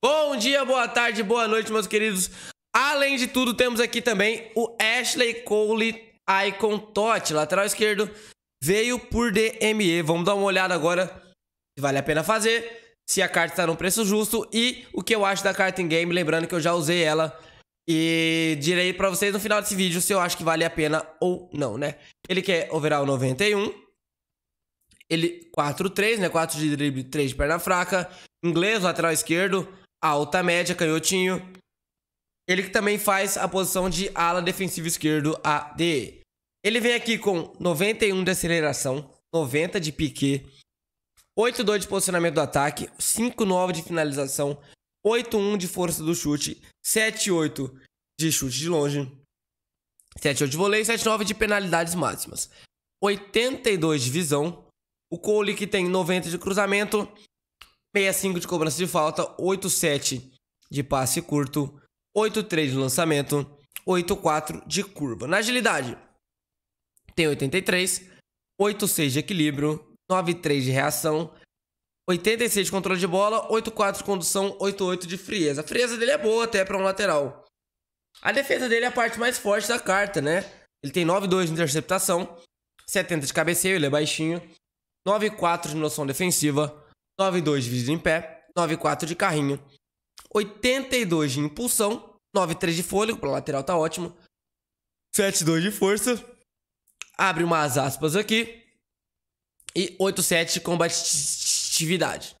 Bom dia, boa tarde, boa noite, meus queridos. Além de tudo, temos aqui também o Ashley Cole Icon Tot, lateral esquerdo, veio por DME. Vamos dar uma olhada agora se vale a pena fazer, se a carta está num preço justo e o que eu acho da carta em game, lembrando que eu já usei ela e direi para vocês no final desse vídeo se eu acho que vale a pena ou não, né? Ele quer overall 91, ele 4-3, né? 4 de drible, 3 de perna fraca, inglês, lateral esquerdo, alta média, canhotinho. Ele que também faz a posição de ala defensivo esquerdo, AD. Ele vem aqui com 91 de aceleração, 90 de pique, 8,2 de posicionamento do ataque, 5,9 de finalização, 8,1 de força do chute, 7,8 de chute de longe, 7,8 de voleio, e 7,9 de penalidades máximas. 82 de visão. O Cole que tem 90 de cruzamento, 65 de cobrança de falta, 87 de passe curto, 83 de lançamento, 84 de curva. Na agilidade, tem 83, 86 de equilíbrio, 93 de reação, 86 de controle de bola, 84 de condução, 88 de frieza. A frieza dele é boa até para um lateral. A defesa dele é a parte mais forte da carta, né? Ele tem 9,2 de interceptação, 70 de cabeceio, ele é baixinho, 9,4 de noção defensiva, 92 dividido em pé, 94 de carrinho, 82 de impulsão, 93 de fôlego, para lateral tá ótimo. 72 de força. Abre umas aspas aqui. E 87 de combatividade.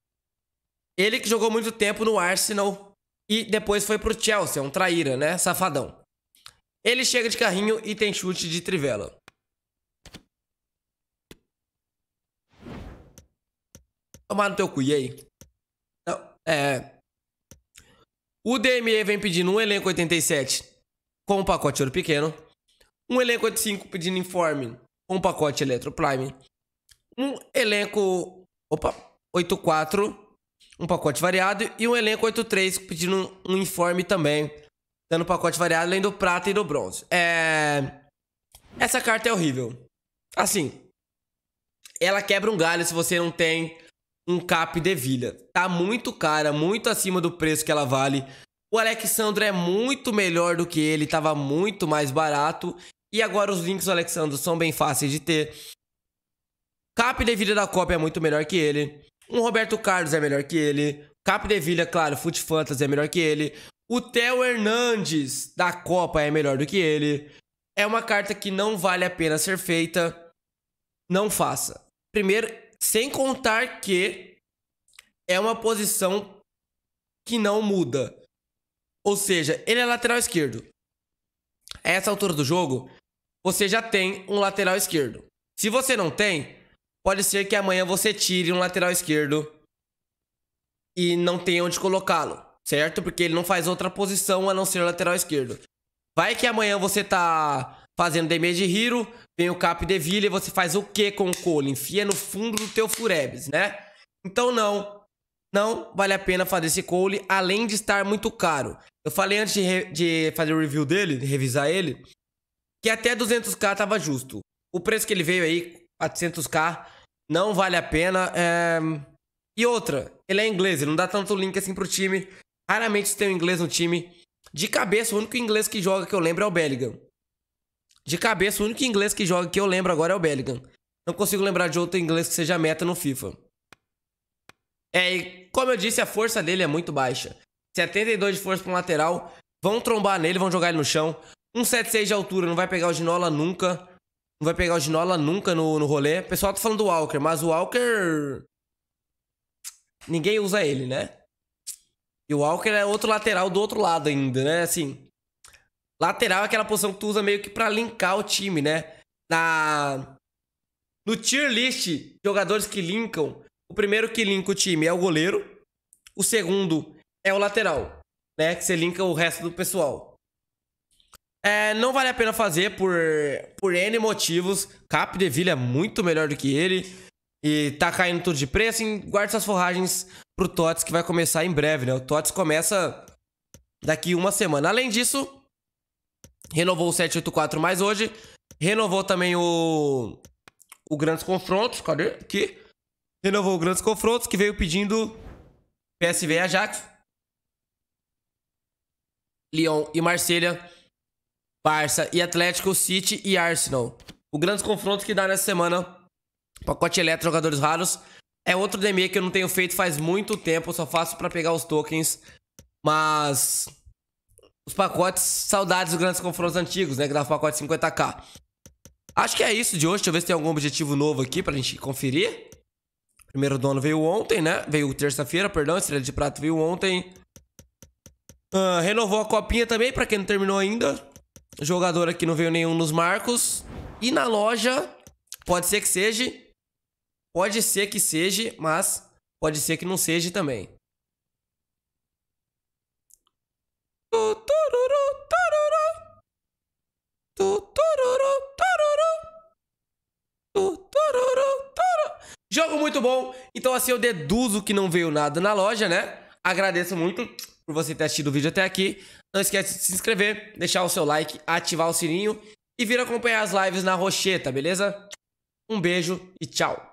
Ele que jogou muito tempo no Arsenal e depois foi pro Chelsea, é um traíra, né? Safadão. Ele chega de carrinho e tem chute de trivela. Tomar no teu cu, e aí? Não, é. é. O DME vem pedindo um elenco 87 com um pacote ouro pequeno. Um elenco 85 pedindo informe com um pacote Electro prime. Um elenco. Opa! 84 um pacote variado e um elenco 8.3 pedindo um, um, informe também, dando pacote variado além do prata e do bronze. É... Essa carta é horrível. Assim, ela quebra um galho se você não tem um cap De Devilha. Tá muito cara, muito acima do preço que ela vale. O Alexandro é muito melhor do que ele, tava muito mais barato. E agora os links do Alexandro são bem fáceis de ter. Cap De Devilha da Copa é muito melhor que ele. Um Roberto Carlos é melhor que ele. Cap De Devilha, claro, Foot Fantasy é melhor que ele. O Theo Hernandes da Copa é melhor do que ele. É uma carta que não vale a pena ser feita. Não faça. Primeiro, sem contar que é uma posição que não muda. Ou seja, ele é lateral esquerdo. A essa altura do jogo, você já tem um lateral esquerdo. Se você não tem, pode ser que amanhã você tire um lateral esquerdo e não tenha onde colocá-lo, certo? Porque ele não faz outra posição a não ser lateral esquerdo. Vai que amanhã você tá fazendo damage hero, vem o Cap de Vila e você faz o que com o Cole? Enfia no fundo do teu Furebs, né? Então não, não vale a pena fazer esse Cole, além de estar muito caro. Eu falei antes de, de fazer o review dele, de revisar ele, que até 200k tava justo. O preço que ele veio aí, 400k, não vale a pena. É... E outra, ele é inglês, ele não dá tanto link assim pro time. Raramente tem um inglês no time. De cabeça, o único inglês que joga que eu lembro é o Belligan. De cabeça, o único inglês que joga que eu lembro agora é o Bellingham. Não consigo lembrar de outro inglês que seja meta no FIFA. É, e como eu disse, a força dele é muito baixa. 72 de força para um lateral. Vão trombar nele, vão jogar ele no chão. 1,76 de altura, não vai pegar o Ginola nunca. Não vai pegar o Ginola nunca no, no rolê. O pessoal tá falando do Walker, mas o Walker. Ninguém usa ele, né? E o Walker é outro lateral do outro lado ainda, né? Assim, Lateral é aquela posição que tu usa meio que para linkar o time, né? Na no tier list, jogadores que linkam, o primeiro que linka o time é o goleiro, o segundo é o lateral, né, que você linka o resto do pessoal. É, não vale a pena fazer por por N motivos. Cap de Ville é muito melhor do que ele e tá caindo tudo de preço, guarda suas forragens pro Tots que vai começar em breve, né? O Tots começa daqui uma semana. Além disso, Renovou o 784 mais hoje. Renovou também o. O Grandes Confrontos. Cadê? Aqui. Renovou o Grandes Confrontos, que veio pedindo PSV e Ajax. Lyon e Marselha, Barça e Atlético, City e Arsenal. O Grandes Confrontos que dá nessa semana. Pacote eletro, jogadores raros. É outro DME que eu não tenho feito faz muito tempo, só faço para pegar os tokens. Mas os pacotes saudades dos grandes confrontos antigos, né? Que dava pacote 50k. Acho que é isso de hoje. Deixa eu ver se tem algum objetivo novo aqui pra gente conferir. Primeiro dono veio ontem, né? Veio terça-feira, perdão. Estrela de prato veio ontem. Uh, renovou a copinha também, pra quem não terminou ainda. Jogador aqui não veio nenhum nos marcos. E na loja, pode ser que seja. Pode ser que seja, mas pode ser que não seja também. Jogo muito bom. Então, assim, eu deduzo que não veio nada na loja, né? Agradeço muito por você ter assistido o vídeo até aqui. Não esquece de se inscrever, deixar o seu like, ativar o sininho e vir acompanhar as lives na Rocheta, beleza? Um beijo e tchau!